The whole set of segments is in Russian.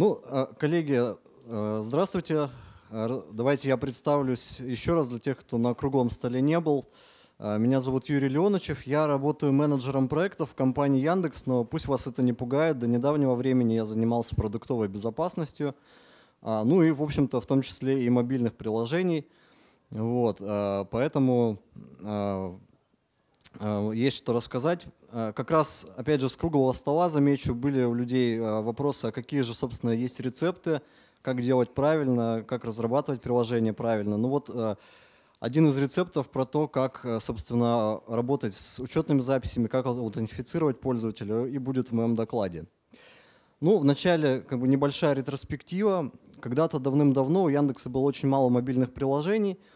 Ну, а, коллеги, а, здравствуйте. А, давайте я представлюсь еще раз для тех, кто на круглом столе не был. Меня зовут Юрий Леонычев, я работаю менеджером проектов в компании Яндекс, но пусть вас это не пугает, до недавнего времени я занимался продуктовой безопасностью, ну и, в общем-то, в том числе и мобильных приложений. Вот, поэтому Э, есть что рассказать. Э, как раз, опять же, с круглого стола, замечу, были у людей э, вопросы, а какие же, собственно, есть рецепты, как делать правильно, как разрабатывать приложение правильно. Ну вот один из рецептов про то, как, собственно, работать с учетными записями, как аутентифицировать пользователя, и будет в моем докладе. Ну, вначале как бы небольшая ретроспектива. Когда-то давным-давно у Яндекса было очень мало мобильных приложений –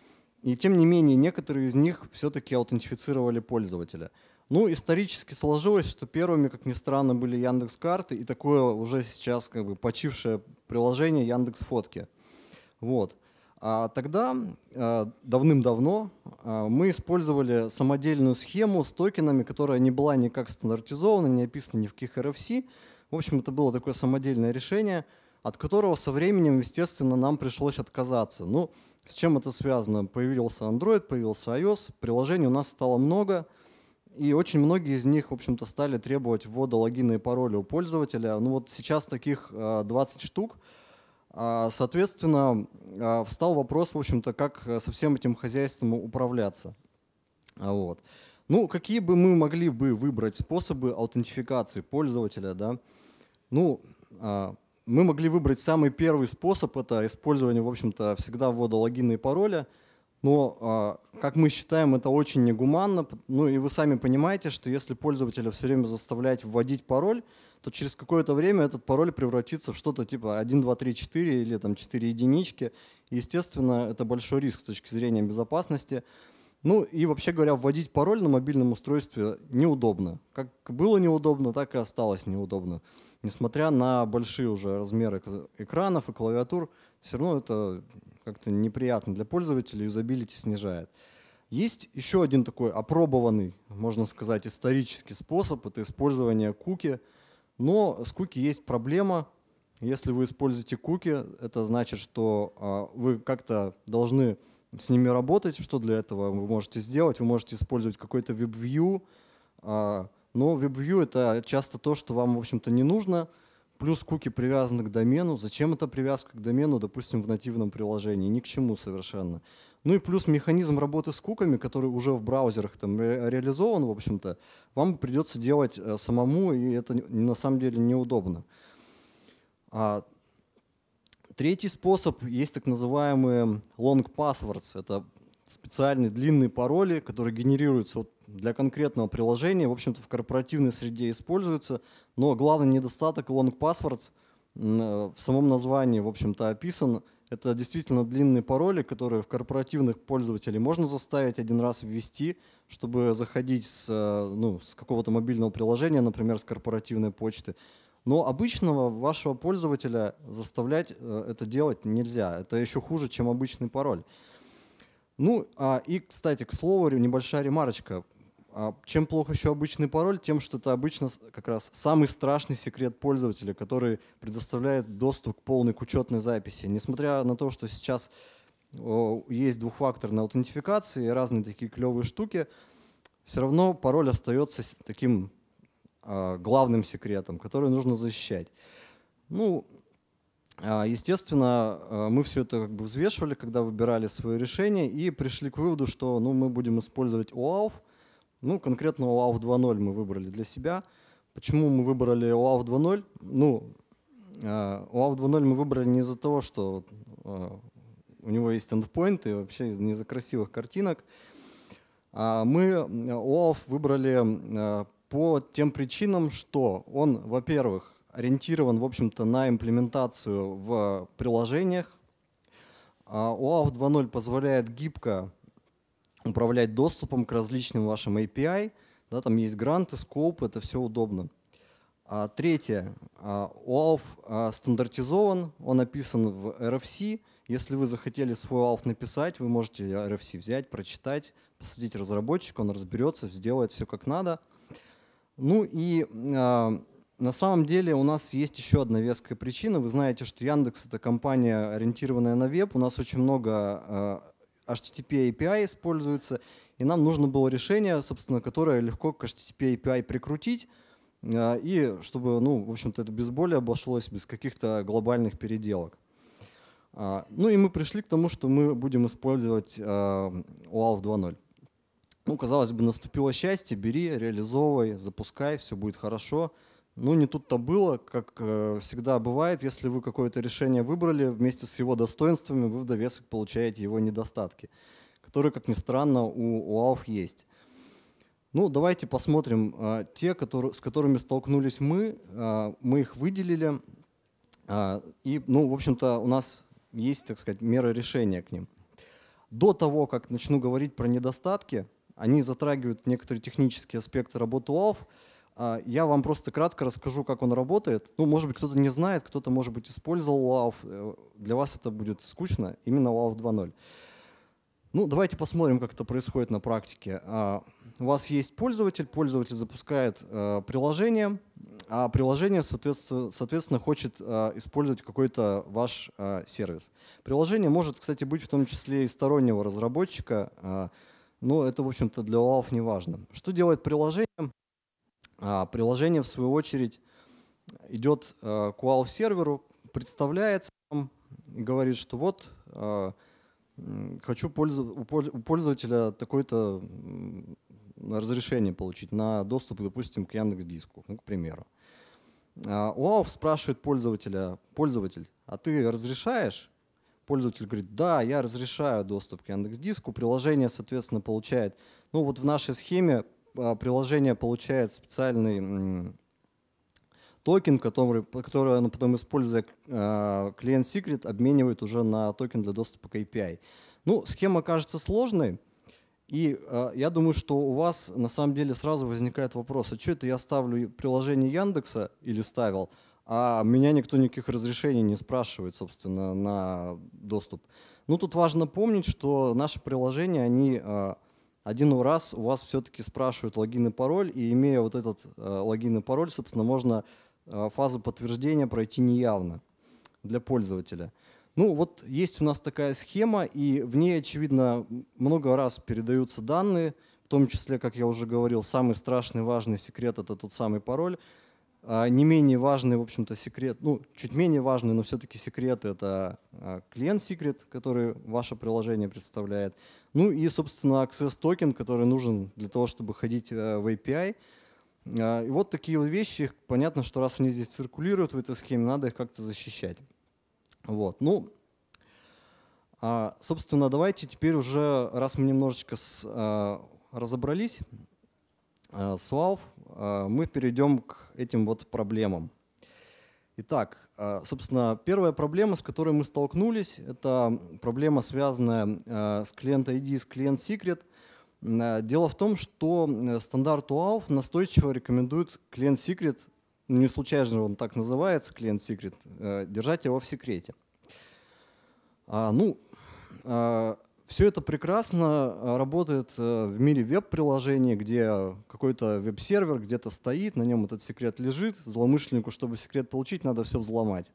и тем не менее, некоторые из них все-таки аутентифицировали пользователя. Ну, исторически сложилось, что первыми, как ни странно, были Яндекс Карты и такое уже сейчас как бы почившее приложение Яндекс Фотки. Вот. А тогда, э, давным-давно, э, мы использовали самодельную схему с токенами, которая не была никак стандартизована, не описана ни в каких RFC. В общем, это было такое самодельное решение, от которого со временем, естественно, нам пришлось отказаться. Ну, с чем это связано? Появился Android, появился iOS, приложений у нас стало много, и очень многие из них, в общем-то, стали требовать ввода логина и пароля у пользователя. Ну вот сейчас таких 20 э, штук. А, соответственно, а, встал вопрос, в общем-то, как э, со всем этим хозяйством управляться. А, вот. Ну, какие бы мы могли бы выбрать способы аутентификации пользователя, да? Ну, мы могли выбрать самый первый способ, это использование, в общем-то, всегда ввода логина и пароля, но, а, как мы считаем, это очень негуманно. Ну и вы сами понимаете, что если пользователя все время заставлять вводить пароль, то через какое-то время этот пароль превратится в что-то типа 1, 2, 3, 4 или там 4 единички. естественно, это большой риск с точки зрения безопасности. Ну и вообще говоря, вводить пароль на мобильном устройстве неудобно. Как было неудобно, так и осталось неудобно несмотря на большие уже размеры экранов и клавиатур, все равно это как-то неприятно для пользователей, юзабилити снижает. Есть еще один такой опробованный, можно сказать, исторический способ, это использование куки. Но с куки есть проблема. Если вы используете куки, это значит, что а, вы как-то должны с ними работать. Что для этого вы можете сделать? Вы можете использовать какой-то веб-вью. А, но WebView — это часто то, что вам, в общем-то, не нужно. Плюс куки привязаны к домену. Зачем эта привязка к домену, допустим, в нативном приложении? Ни к чему совершенно. Ну и плюс механизм работы с куками, который уже в браузерах там ре реализован, в общем-то, вам придется делать э, самому, и это на самом деле неудобно. А третий способ есть так называемые long passwords. Это специальные длинные пароли, которые генерируются от для конкретного приложения, в общем-то, в корпоративной среде используется, но главный недостаток long passwords э, в самом названии, в общем-то, описан. Это действительно длинные пароли, которые в корпоративных пользователей можно заставить один раз ввести, чтобы заходить с, э, ну, с какого-то мобильного приложения, например, с корпоративной почты. Но обычного вашего пользователя заставлять э, это делать нельзя. Это еще хуже, чем обычный пароль. Ну, а, и, кстати, к словарю небольшая ремарочка. А, чем плохо еще обычный пароль? Тем, что это обычно как раз самый страшный секрет пользователя, который предоставляет доступ к полной к учетной записи. Несмотря на то, что сейчас есть двухфакторная аутентификация и разные такие клевые штуки, все равно пароль остается таким а, главным секретом, который нужно защищать. Ну, а, естественно, а, мы все это как бы взвешивали, когда выбирали свое решение, и пришли к выводу, что ну, мы будем использовать OAuth. Ну, конкретно OAuth 2.0 мы выбрали для себя. Почему мы выбрали OAuth 2.0? Ну, OAuth а, 2.0 мы выбрали не из-за того, что у него есть эндпоинт, и вообще не из-за красивых картинок. Мы OAuth выбрали по тем причинам, что он, во-первых, ориентирован, в общем-то, на имплементацию в приложениях. OAuth а, 2.0 позволяет гибко управлять доступом к различным вашим API. Да, там есть гранты, скоп, это все удобно. А, третье. OAuth а, а, стандартизован, он описан в RFC. Если вы захотели свой OAuth написать, вы можете RFC взять, прочитать, посадить разработчика, он разберется, сделает все как надо. Ну и а, на самом деле у нас есть еще одна веская причина. Вы знаете, что Яндекс — это компания, ориентированная на веб. У нас очень много э, HTTP API используется, и нам нужно было решение, собственно, которое легко к HTTP API прикрутить, э, и чтобы, ну, в общем-то, это без боли обошлось, без каких-то глобальных переделок. А, ну и мы пришли к тому, что мы будем использовать OAuth э, 2.0. Ну, казалось бы, наступило счастье, бери, реализовывай, запускай, все будет хорошо. Хорошо. Ну, не тут-то было, как э, всегда бывает, если вы какое-то решение выбрали, вместе с его достоинствами вы в довесок получаете его недостатки, которые, как ни странно, у УАУФ есть. Ну, давайте посмотрим э, те, которые, с которыми столкнулись мы. Э, мы их выделили. Э, и, ну, в общем-то, у нас есть, так сказать, меры решения к ним. До того, как начну говорить про недостатки, они затрагивают некоторые технические аспекты работы УАУФ, а, я вам просто кратко расскажу, как он работает. Ну, может быть, кто-то не знает, кто-то, может быть, использовал WAV. Э, для вас это будет скучно, именно WAV 2.0. Ну, давайте посмотрим, как это происходит на практике. А, у вас есть пользователь, пользователь запускает э, приложение, а приложение, соответственно, хочет э, использовать какой-то ваш сервис. Приложение может, кстати, быть в том числе и стороннего разработчика, а, но это, в общем-то, для OAuth не важно. Что делает приложение? А, приложение, в свою очередь, идет а, к UALF-серверу, представляется и говорит, что вот а, хочу у пользователя такое-то разрешение получить на доступ, допустим, к Яндекс Диску, ну, к примеру. УАУФ спрашивает пользователя, пользователь, а ты разрешаешь? Пользователь говорит, да, я разрешаю доступ к Яндекс Диску. Приложение, соответственно, получает, ну вот в нашей схеме а, приложение получает специальный токен, который, который оно потом, используя клиент секрет, а, обменивает уже на токен для доступа к API. Ну, схема кажется сложной, и э, я думаю, что у вас на самом деле сразу возникает вопрос, а что это я ставлю приложение Яндекса или ставил, а меня никто никаких разрешений не спрашивает, собственно, на доступ. Ну, тут важно помнить, что наши приложения, они э, один раз у вас все-таки спрашивают логин и пароль, и имея вот этот э, логин и пароль, собственно, можно э, фазу подтверждения пройти неявно для пользователя. Ну вот есть у нас такая схема, и в ней, очевидно, много раз передаются данные, в том числе, как я уже говорил, самый страшный важный секрет – это тот самый пароль. А, не менее важный, в общем-то, секрет, ну, чуть менее важный, но все-таки секрет – это а, клиент-секрет, который ваше приложение представляет. Ну и, собственно, Access токен, который нужен для того, чтобы ходить э, в API. А, и вот такие вот вещи, понятно, что раз они здесь циркулируют в этой схеме, надо их как-то защищать. Вот. Ну, а, собственно, давайте теперь уже, раз мы немножечко с, э, разобрались э, с UALF, мы перейдем к этим вот проблемам. Итак, э, собственно, первая проблема, с которой мы столкнулись, это проблема, связанная э, с клиент ID, и с клиент секрет. Э, дело в том, что стандарт UAuth настойчиво рекомендует клиент секрет, ну, не случайно он так называется, клиент секрет, держать его в секрете. А, ну, все это прекрасно а, работает э, в мире веб-приложений, где какой-то веб-сервер где-то стоит, на нем этот секрет лежит. Злоумышленнику, чтобы секрет получить, надо все взломать.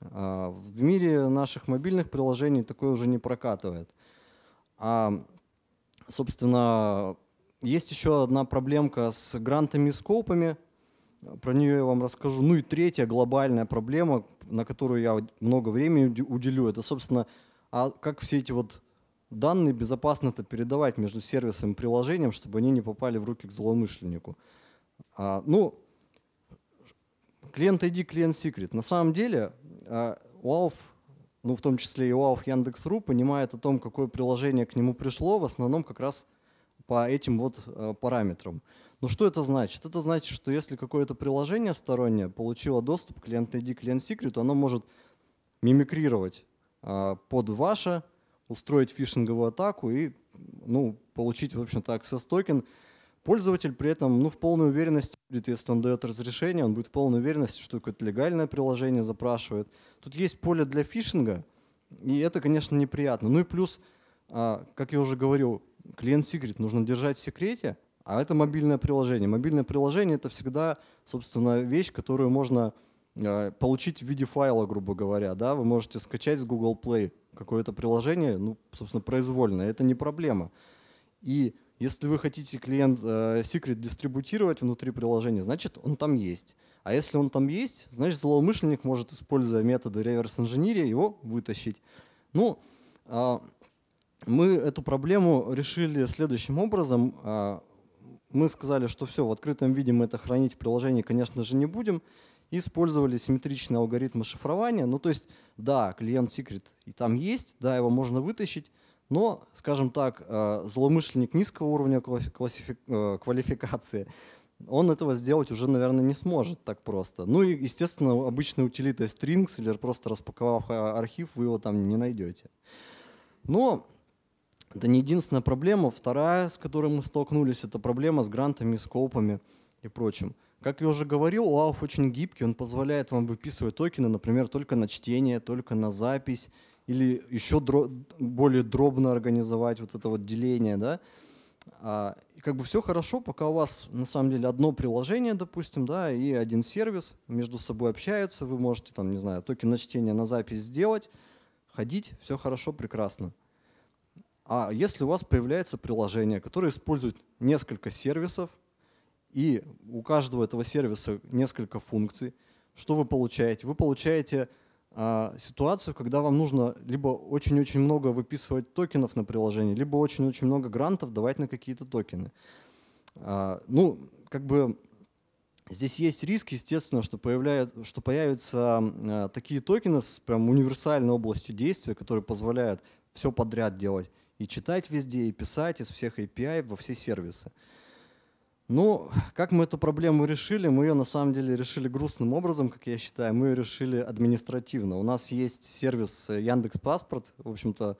А, в мире наших мобильных приложений такое уже не прокатывает. А, собственно, есть еще одна проблемка с грантами и скопами. Про нее я вам расскажу. Ну и третья глобальная проблема, на которую я много времени уделю, это, собственно, а как все эти вот данные безопасно-то передавать между сервисом и приложением, чтобы они не попали в руки к злоумышленнику. А, ну, клиент ID, клиент секрет. На самом деле, а, УАУФ, ну в том числе и УАУФ Яндекс.ру, понимает о том, какое приложение к нему пришло, в основном как раз по этим вот а, параметрам. Но что это значит? Это значит, что если какое-то приложение стороннее получило доступ к клиент ID, клиент секрету, оно может мимикрировать а, под ваше устроить фишинговую атаку и ну, получить, в общем-то, access токен. Пользователь при этом ну, в полной уверенности будет, если он дает разрешение, он будет в полной уверенности, что какое-то легальное приложение запрашивает. Тут есть поле для фишинга, и это, конечно, неприятно. Ну и плюс, а, как я уже говорил, клиент-секрет нужно держать в секрете, а это мобильное приложение. Мобильное приложение — это всегда, собственно, вещь, которую можно а, получить в виде файла, грубо говоря. Да? Вы можете скачать с Google Play какое-то приложение, ну, собственно, произвольно. Это не проблема. И если вы хотите клиент э, секрет дистрибутировать внутри приложения, значит, он там есть. А если он там есть, значит, злоумышленник может, используя методы реверс-инженерии, его вытащить. Ну, э, мы эту проблему решили следующим образом. Э, мы сказали, что все, в открытом виде мы это хранить в приложении, конечно же, не будем использовали симметричные алгоритмы шифрования. Ну, то есть, да, клиент-секрет и там есть, да, его можно вытащить, но, скажем так, э, злоумышленник низкого уровня э, квалификации, он этого сделать уже, наверное, не сможет так просто. Ну и, естественно, обычная утилита strings или просто распаковав э, архив, вы его там не найдете. Но это не единственная проблема. Вторая, с которой мы столкнулись, это проблема с грантами и скопами и прочим. Как я уже говорил, OAuth очень гибкий, он позволяет вам выписывать токены, например, только на чтение, только на запись, или еще дро более дробно организовать вот это вот деление, да. А, и как бы все хорошо, пока у вас на самом деле одно приложение, допустим, да, и один сервис между собой общаются, вы можете там, не знаю, токен на чтение, на запись сделать, ходить, все хорошо, прекрасно. А если у вас появляется приложение, которое использует несколько сервисов, и у каждого этого сервиса несколько функций, что вы получаете? Вы получаете а, ситуацию, когда вам нужно либо очень-очень много выписывать токенов на приложение, либо очень-очень много грантов давать на какие-то токены. А, ну, как бы здесь есть риск, естественно, что, появляет, что появятся а, такие токены с прям универсальной областью действия, которые позволяют все подряд делать и читать везде, и писать из всех API во все сервисы. А, ну, как мы эту проблему решили? Мы ее на самом деле решили грустным образом, как я считаю. Мы ее решили административно. У нас есть сервис э, Яндекс Паспорт, в общем-то,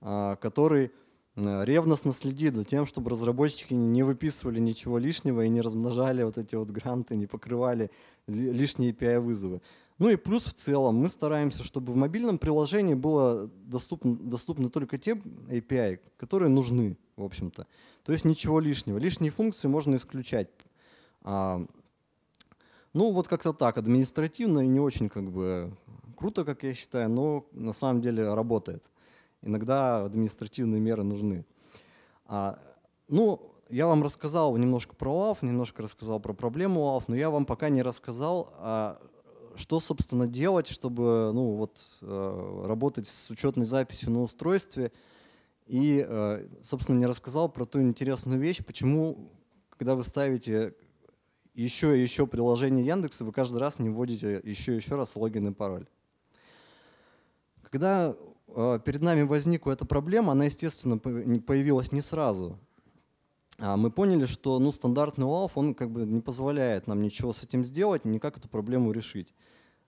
а, который э, ревностно следит за тем, чтобы разработчики не выписывали ничего лишнего и не размножали вот эти вот гранты, не покрывали лишние API-вызовы. Ну и плюс в целом мы стараемся, чтобы в мобильном приложении было доступно, доступны только те API, которые нужны, в общем-то. То есть ничего лишнего. Лишние функции можно исключать. А, ну, вот как-то так, административно и не очень как бы круто, как я считаю, но на самом деле работает. Иногда административные меры нужны. А, ну, я вам рассказал немножко про ОАФ, немножко рассказал про проблему ОАФ, но я вам пока не рассказал, а, что, собственно, делать, чтобы ну, вот, э, работать с учетной записью на устройстве – и, э, собственно, не рассказал про ту интересную вещь, почему, когда вы ставите еще и еще приложение Яндекса, вы каждый раз не вводите еще и еще раз логин и пароль. Когда э, перед нами возникла эта проблема, она, естественно, появилась не сразу. А мы поняли, что ну, стандартный OAuth, он как бы не позволяет нам ничего с этим сделать, никак эту проблему решить.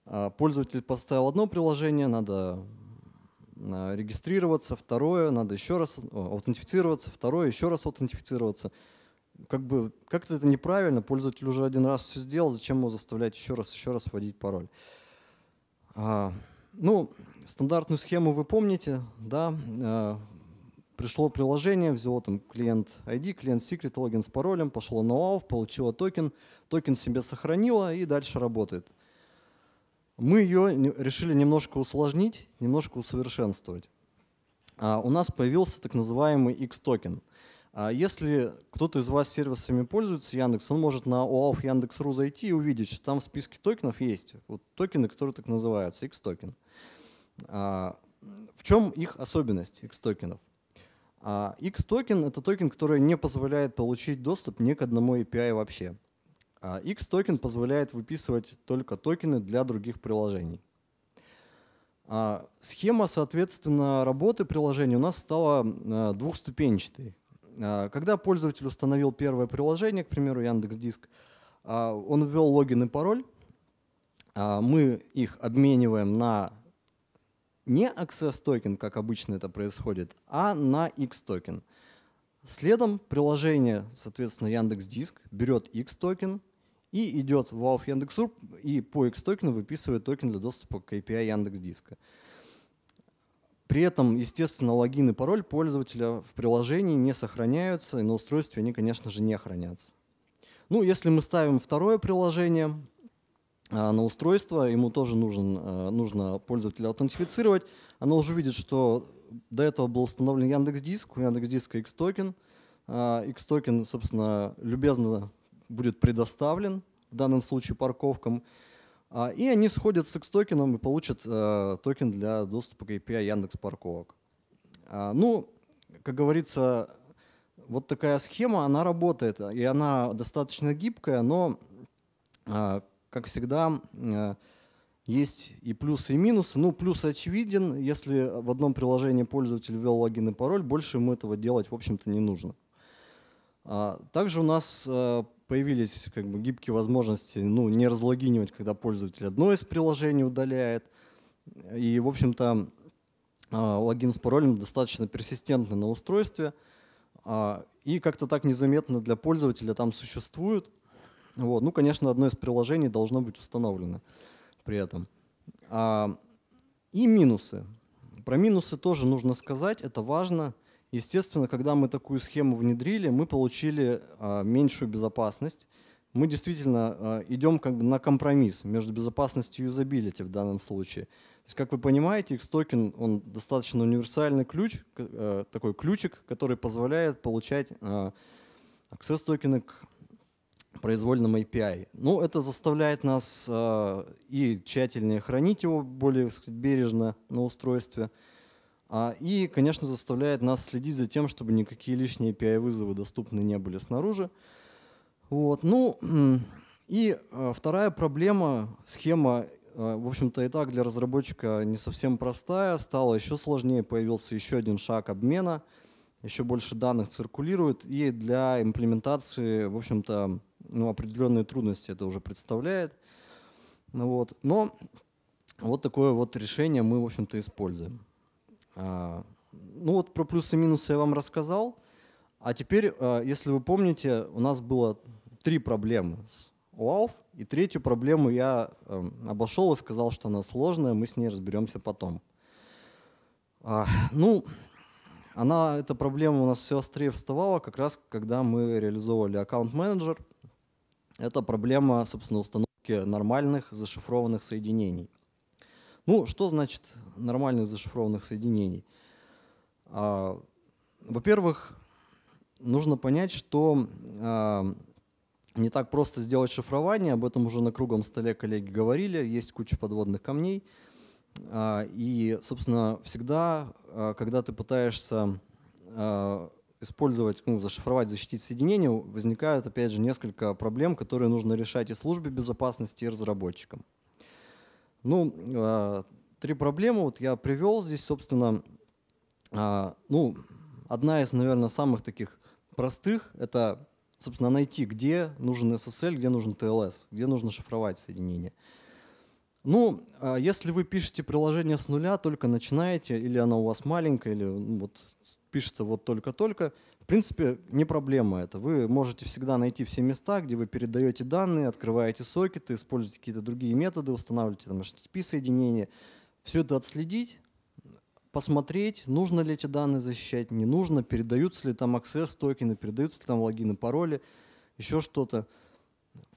А пользователь поставил одно приложение, надо Э, регистрироваться, второе, надо еще раз э, аутентифицироваться, второе, еще раз аутентифицироваться. Как бы как-то это неправильно, пользователь уже один раз все сделал, зачем его заставлять еще раз, еще раз вводить пароль. А, ну, стандартную схему вы помните, да, э, пришло приложение, взяло там клиент ID, клиент secret, логин с паролем, пошло на OAuth, получило токен, токен себе сохранила и дальше работает. Мы ее решили немножко усложнить, немножко усовершенствовать. А, у нас появился так называемый X-токен. А, если кто-то из вас сервисами пользуется Яндекс, он может на OAuth Яндекс.ру зайти и увидеть, что там в списке токенов есть вот токены, которые так называются, X-токен. А, в чем их особенность, X-токенов? X-токен — это токен, который не позволяет получить доступ ни к одному API вообще. А X-токен позволяет выписывать только токены для других приложений. А схема, соответственно, работы приложения у нас стала э, двухступенчатой. А когда пользователь установил первое приложение, к примеру, Яндекс.Диск, он ввел логин и пароль, мы их обмениваем на не access токен, как обычно это происходит, а на X токен. Следом приложение, соответственно, Яндекс Диск берет X токен, и идет в Valve Яндекс.Урб и по X-токену выписывает токен для доступа к API Яндекс Диска. При этом, естественно, логин и пароль пользователя в приложении не сохраняются, и на устройстве они, конечно же, не хранятся. Ну, если мы ставим второе приложение а, на устройство, ему тоже нужен, а, нужно пользователя аутентифицировать. Оно уже видит, что до этого был установлен Яндекс Диск, у Яндекс Диска X-токен. А, X-токен, собственно, любезно будет предоставлен, в данном случае парковкам, а, и они сходят с X-токеном и получат э, токен для доступа к API Яндекс парковок. А, ну, как говорится, вот такая схема, она работает, и она достаточно гибкая, но, а, как всегда, э, есть и плюсы, и минусы. Ну, плюс очевиден, если в одном приложении пользователь ввел логин и пароль, больше ему этого делать, в общем-то, не нужно. Также у нас э, появились как бы, гибкие возможности ну, не разлогинивать, когда пользователь одно из приложений удаляет. И, в общем-то, а, логин с паролем достаточно персистентный на устройстве а, и как-то так незаметно для пользователя там существует. Вот. Ну, конечно, одно из приложений должно быть установлено при этом. А, и минусы. Про минусы тоже нужно сказать, это важно – Естественно, когда мы такую схему внедрили, мы получили а, меньшую безопасность. Мы действительно а, идем как бы на компромисс между безопасностью и юзабилити в данном случае. То есть, как вы понимаете, X-токен он достаточно универсальный ключ, э, такой ключик, который позволяет получать а, access токены к произвольным API. Ну, это заставляет нас э, и тщательнее хранить его более сказать, бережно на устройстве, а, и, конечно, заставляет нас следить за тем, чтобы никакие лишние API-вызовы доступны не были снаружи. Вот. Ну, и э, вторая проблема, схема, э, в общем-то, и так для разработчика не совсем простая, стала еще сложнее, появился еще один шаг обмена, еще больше данных циркулирует, и для имплементации, в общем-то, ну, определенные трудности это уже представляет. Ну вот. Но вот такое вот решение мы, в общем-то, используем. А, ну вот про плюсы и минусы я вам рассказал. А теперь, а, если вы помните, у нас было три проблемы с ОАУФ, и третью проблему я эм, обошел и сказал, что она сложная, мы с ней разберемся потом. А, ну, она, эта проблема у нас все острее вставала, как раз когда мы реализовывали аккаунт-менеджер. Это проблема, собственно, установки нормальных зашифрованных соединений. Ну, что значит нормальных зашифрованных соединений. А, во-первых, нужно понять, что а, не так просто сделать шифрование, об этом уже на круглом столе коллеги говорили, есть куча подводных камней. А, и, собственно, всегда, когда ты пытаешься использовать, ну, зашифровать, защитить соединение, возникают, опять же, несколько проблем, которые нужно решать и службе безопасности, и разработчикам. Ну, три проблемы вот я привел здесь, собственно, а, ну, одна из, наверное, самых таких простых – это, собственно, найти, где нужен SSL, где нужен TLS, где нужно шифровать соединение. Ну, а если вы пишете приложение с нуля, только начинаете, или оно у вас маленькое, или ну, вот пишется вот только-только, в принципе, не проблема это. Вы можете всегда найти все места, где вы передаете данные, открываете сокеты, используете какие-то другие методы, устанавливаете там HTTP-соединение, все это отследить, посмотреть, нужно ли эти данные защищать, не нужно, передаются ли там access токены, передаются ли там логины, пароли, еще что-то.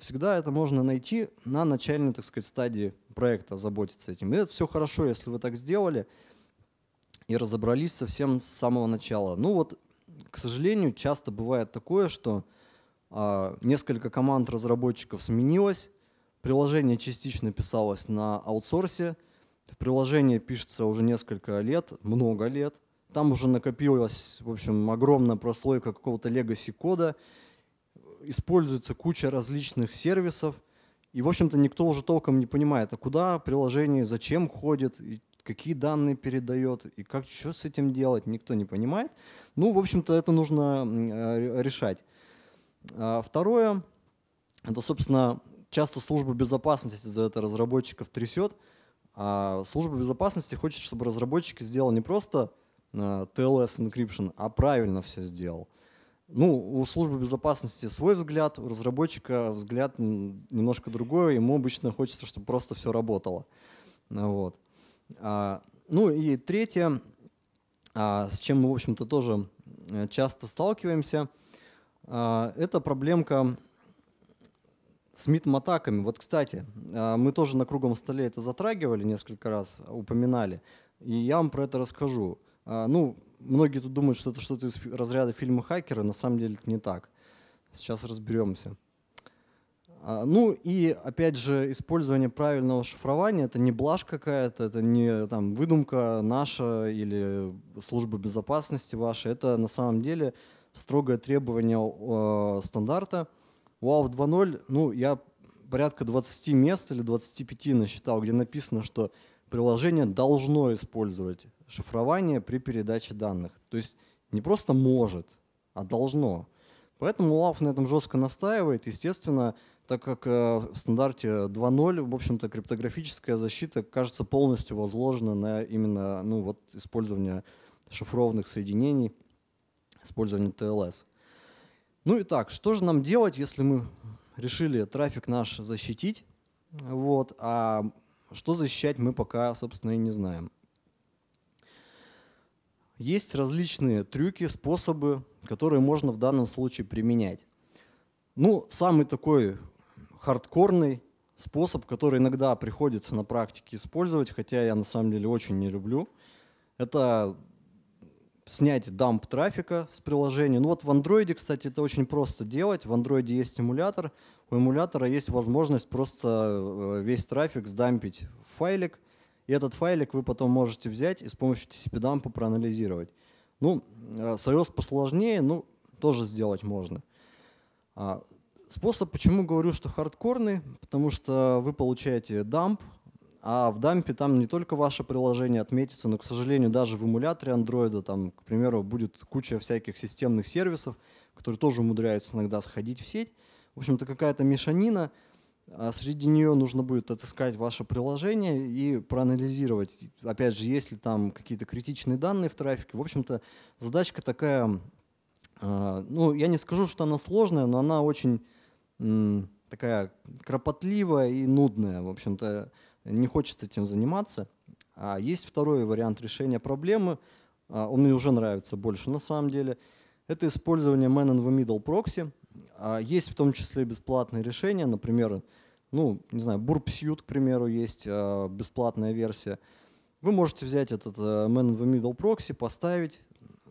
Всегда это можно найти на начальной, так сказать, стадии проекта, заботиться этим. И это все хорошо, если вы так сделали и разобрались совсем с самого начала. Ну вот, к сожалению, часто бывает такое, что э, несколько команд разработчиков сменилось, приложение частично писалось на аутсорсе, Приложение пишется уже несколько лет, много лет. Там уже накопилась, в общем, огромная прослойка какого-то legacy кода. Используется куча различных сервисов. И, в общем-то, никто уже толком не понимает, а куда приложение, зачем ходит, и какие данные передает, и как, что с этим делать, никто не понимает. Ну, в общем-то, это нужно э, решать. А второе, это, собственно, часто служба безопасности за это разработчиков трясет, а служба безопасности хочет, чтобы разработчик сделал не просто TLS а, encryption, а правильно все сделал. Ну, у службы безопасности свой взгляд, у разработчика взгляд немножко другой, ему обычно хочется, чтобы просто все работало. Вот. А, ну и третье, а, с чем мы, в общем-то, тоже э, часто сталкиваемся, а, это проблемка с мид-матаками. Вот, кстати, а, мы тоже на круглом столе это затрагивали несколько раз, упоминали. И я вам про это расскажу. А, ну, многие тут думают, что это что-то из разряда фильма «Хакеры». На самом деле это не так. Сейчас разберемся. А, ну и, опять же, использование правильного шифрования – это не блажь какая-то, это не там, выдумка наша или службы безопасности вашей. Это на самом деле строгое требование э, стандарта – WoW 2.0, ну, я порядка 20 мест или 25 насчитал, где написано, что приложение должно использовать шифрование при передаче данных. То есть не просто может, а должно. Поэтому Лав на этом жестко настаивает. Естественно, так как э, в стандарте 2.0, в общем-то, криптографическая защита, кажется, полностью возложена на именно ну, вот, использование шифрованных соединений, использование TLS. Ну и так, что же нам делать, если мы решили трафик наш защитить? Вот, а что защищать мы пока, собственно, и не знаем. Есть различные трюки, способы, которые можно в данном случае применять. Ну, самый такой хардкорный способ, который иногда приходится на практике использовать, хотя я на самом деле очень не люблю, это снять дамп трафика с приложения. Ну вот в андроиде, кстати, это очень просто делать. В андроиде есть эмулятор. У эмулятора есть возможность просто э, весь трафик сдампить в файлик. И этот файлик вы потом можете взять и с помощью TCP-дампа проанализировать. Ну, э, с iOS посложнее, но ну, тоже сделать можно. А, способ, почему говорю, что хардкорный, потому что вы получаете дамп, а в дампе там не только ваше приложение отметится, но, к сожалению, даже в эмуляторе Андроида там, к примеру, будет куча всяких системных сервисов, которые тоже умудряются иногда сходить в сеть. В общем-то, какая-то мешанина, а среди нее нужно будет отыскать ваше приложение и проанализировать, опять же, есть ли там какие-то критичные данные в трафике. В общем-то, задачка такая, а, ну, я не скажу, что она сложная, но она очень такая кропотливая и нудная. В общем-то, не хочется этим заниматься. А есть второй вариант решения проблемы, а, он мне уже нравится больше на самом деле. Это использование man in the middle proxy. А, есть в том числе бесплатные решения, например, ну, не знаю, Burp Suite к примеру, есть а, бесплатная версия. Вы можете взять этот э, man in the middle proxy, поставить,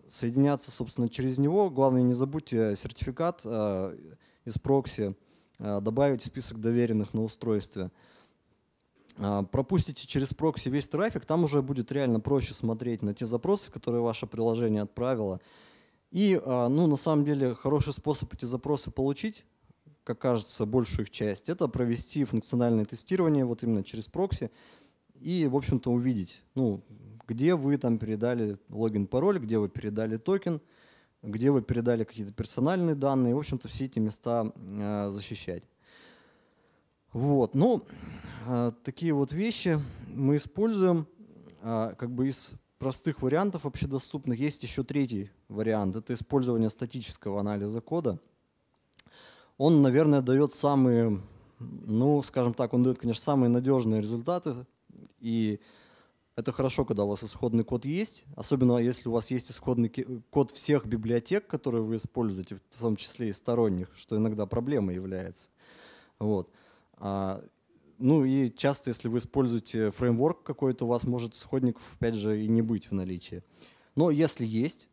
соединяться, собственно, через него. Главное, не забудьте сертификат из прокси добавить в список доверенных на устройстве. А, пропустите через прокси весь трафик, там уже будет реально проще смотреть на те запросы, которые ваше приложение отправило. И, а, ну, на самом деле, хороший способ эти запросы получить, как кажется, большую их часть, это провести функциональное тестирование вот именно через прокси и, в общем-то, увидеть, ну, где вы там передали логин-пароль, где вы передали токен, где вы передали какие-то персональные данные, в общем-то, все эти места а, защищать. Вот. Ну, а, такие вот вещи мы используем а, как бы из простых вариантов вообще доступных. Есть еще третий вариант. Это использование статического анализа кода. Он, наверное, дает самые, ну, скажем так, он дает, конечно, самые надежные результаты. И это хорошо, когда у вас исходный код есть, особенно если у вас есть исходный код всех библиотек, которые вы используете, в том числе и сторонних, что иногда проблемой является. Вот. А, ну и часто, если вы используете фреймворк какой-то, у вас может исходников, опять же, и не быть в наличии. Но если есть,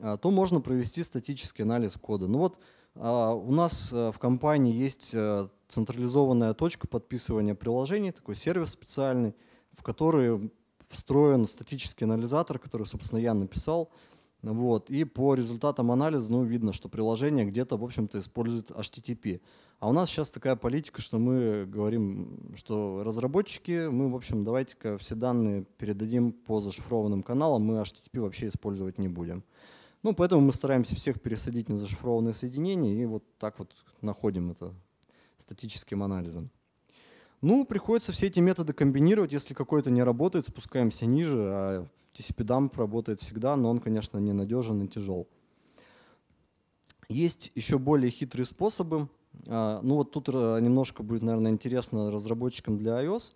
а, то можно провести статический анализ кода. Ну вот а, у нас э, в компании есть э, централизованная точка подписывания приложений, такой сервис специальный, в который встроен статический анализатор, который, собственно, я написал – вот. И по результатам анализа ну, видно, что приложение где-то, в общем-то, использует HTTP. А у нас сейчас такая политика, что мы говорим, что разработчики, мы, в общем, давайте-ка все данные передадим по зашифрованным каналам, мы HTTP вообще использовать не будем. Ну, поэтому мы стараемся всех пересадить на зашифрованные соединения и вот так вот находим это статическим анализом. Ну, приходится все эти методы комбинировать. Если какой-то не работает, спускаемся ниже, а TCP-дамп работает всегда, но он, конечно, ненадежен и тяжел. Есть еще более хитрые способы. А, ну вот тут э, немножко будет, наверное, интересно разработчикам для iOS.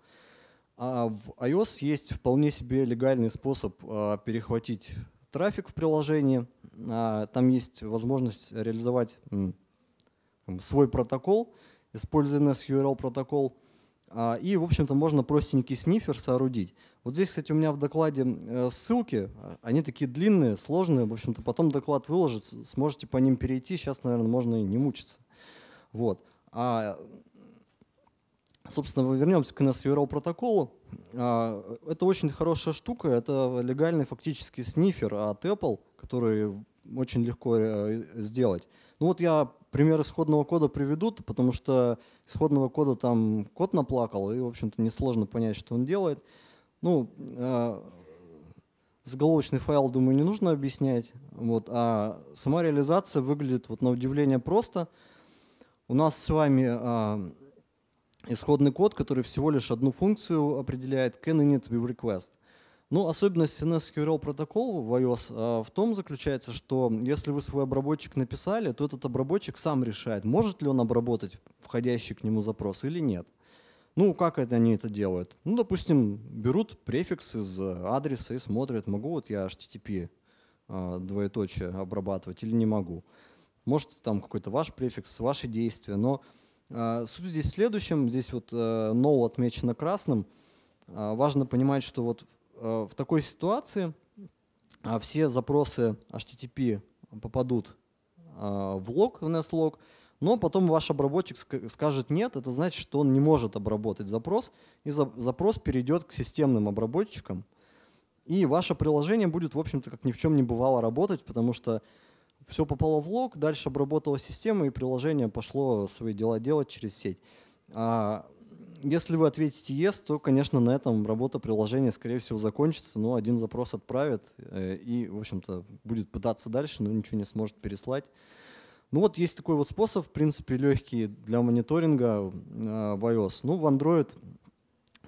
А, в iOS есть вполне себе легальный способ а, перехватить трафик в приложении. Там есть возможность реализовать свой протокол, используя NS URL протокол. А, и, в общем-то, можно простенький снифер соорудить. Вот здесь, кстати, у меня в докладе э, ссылки. Они такие длинные, сложные. В общем-то, потом доклад выложится, сможете по ним перейти. Сейчас, наверное, можно и не мучиться. Вот. А, собственно, вернемся к NSURL протоколу. А, это очень хорошая штука. Это легальный фактически снифер от Apple, который очень легко э, сделать. Ну вот я пример исходного кода приведут, потому что исходного кода там код наплакал, и, в общем-то, несложно понять, что он делает. Ну, э, заголовочный файл, думаю, не нужно объяснять. Вот, а сама реализация выглядит вот на удивление просто. У нас с вами э, исходный код, который всего лишь одну функцию определяет can init view request – ну, особенность NSQL протокола в iOS а, в том заключается, что если вы свой обработчик написали, то этот обработчик сам решает, может ли он обработать входящий к нему запрос или нет. Ну, как это они это делают? Ну, допустим, берут префикс из адреса и смотрят, могу вот я HTTP а, двоеточие обрабатывать или не могу. Может, там какой-то ваш префикс, ваши действия, но а, суть здесь в следующем. Здесь вот э, no отмечено красным. Важно понимать, что вот Э, в такой ситуации а, все запросы HTTP попадут а, в лог, в NestLog, но потом ваш обработчик скажет «нет», это значит, что он не может обработать запрос, и запрос перейдет к системным обработчикам, и ваше приложение будет, в общем-то, как ни в чем не бывало работать, потому что все попало в лог, дальше обработала система, и приложение пошло свои дела делать через сеть. А если вы ответите yes, то, конечно, на этом работа приложения, скорее всего, закончится, но один запрос отправит э, и, в общем-то, будет пытаться дальше, но ничего не сможет переслать. Ну вот есть такой вот способ, в принципе, легкий для мониторинга э, в iOS. Ну, в Android,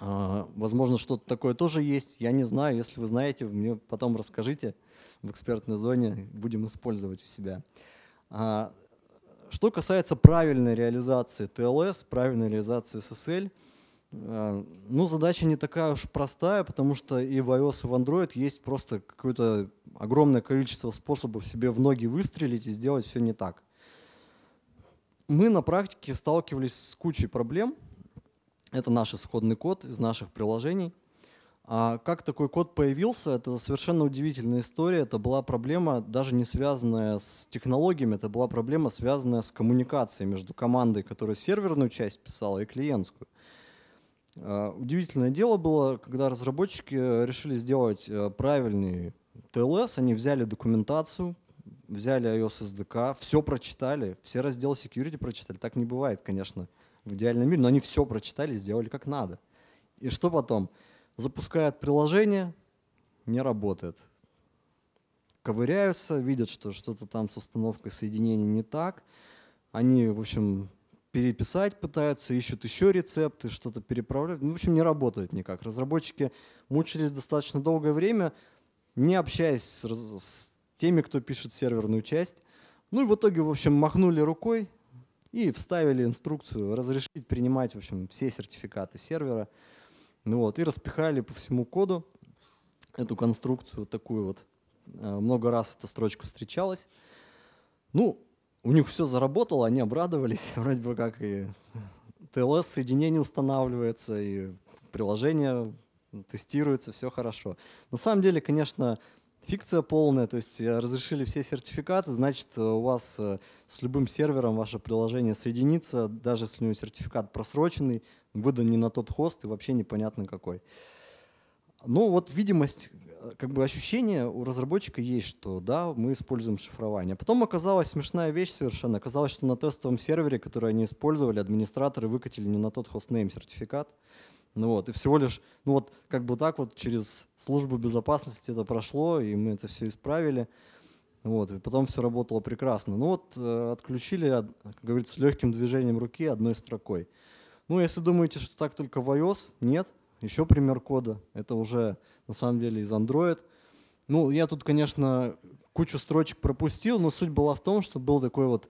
э, возможно, что-то такое тоже есть. Я не знаю, если вы знаете, мне потом расскажите в экспертной зоне, будем использовать у себя. А, что касается правильной реализации TLS, правильной реализации SSL, э, ну, задача не такая уж простая, потому что и в iOS, и в Android есть просто какое-то огромное количество способов себе в ноги выстрелить и сделать все не так. Мы на практике сталкивались с кучей проблем. Это наш исходный код из наших приложений – а как такой код появился, это совершенно удивительная история. Это была проблема, даже не связанная с технологиями, это была проблема, связанная с коммуникацией между командой, которая серверную часть писала, и клиентскую. А, удивительное дело было, когда разработчики решили сделать э, правильный TLS, они взяли документацию, взяли iOS SDK, все прочитали, все разделы security прочитали. Так не бывает, конечно, в идеальном мире, но они все прочитали, сделали как надо. И что потом? запускают приложение, не работает. Ковыряются, видят, что что-то там с установкой соединения не так. Они, в общем, переписать пытаются, ищут еще рецепты, что-то переправляют. Ну, в общем, не работает никак. Разработчики мучились достаточно долгое время, не общаясь с, с теми, кто пишет серверную часть. Ну и в итоге, в общем, махнули рукой и вставили инструкцию разрешить принимать, в общем, все сертификаты сервера. Ну вот, и распихали по всему коду эту конструкцию такую вот. Э, много раз эта строчка встречалась. Ну, у них все заработало, они обрадовались. Вроде бы как и TLS-соединение устанавливается, и приложение тестируется, все хорошо. На самом деле, конечно, фикция полная, то есть э, разрешили все сертификаты, значит, э, у вас с любым сервером ваше приложение соединится, даже если у него сертификат просроченный, выдан не на тот хост и вообще непонятно какой. Ну вот видимость, э, как бы ощущение у разработчика есть, что да, мы используем шифрование. А потом оказалась смешная вещь совершенно. Оказалось, что на тестовом сервере, который они использовали, администраторы выкатили не на тот хостнейм сертификат. Ну вот, и всего лишь, ну вот, как бы так вот через службу безопасности это прошло, и мы это все исправили. Ну вот, и потом все работало прекрасно. Ну вот, э, отключили, а, как говорится, легким движением руки одной строкой. Ну, если думаете, что так только в iOS, нет. Еще пример кода. Это уже на самом деле из Android. Ну, я тут, конечно, кучу строчек пропустил, но суть была в том, что был такой вот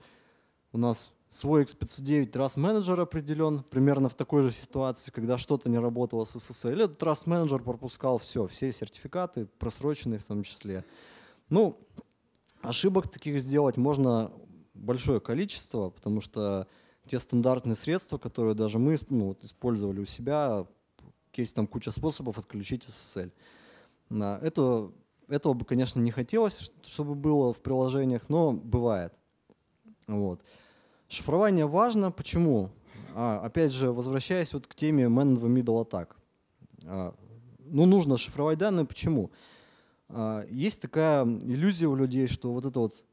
у нас свой X509 Trust Manager определен, примерно в такой же ситуации, когда что-то не работало с SSL. Этот Trust Manager пропускал все, все сертификаты, просроченные в том числе. Ну, ошибок таких сделать можно большое количество, потому что те стандартные средства, которые даже мы ну, вот, использовали у себя, есть там куча способов отключить SSL. На Это, этого бы, конечно, не хотелось, чтобы было в приложениях, но бывает. Вот. Шифрование важно. Почему? А, опять же, возвращаясь вот к теме man in the middle attack. А, ну, нужно шифровать данные. Почему? А, есть такая иллюзия у людей, что вот это вот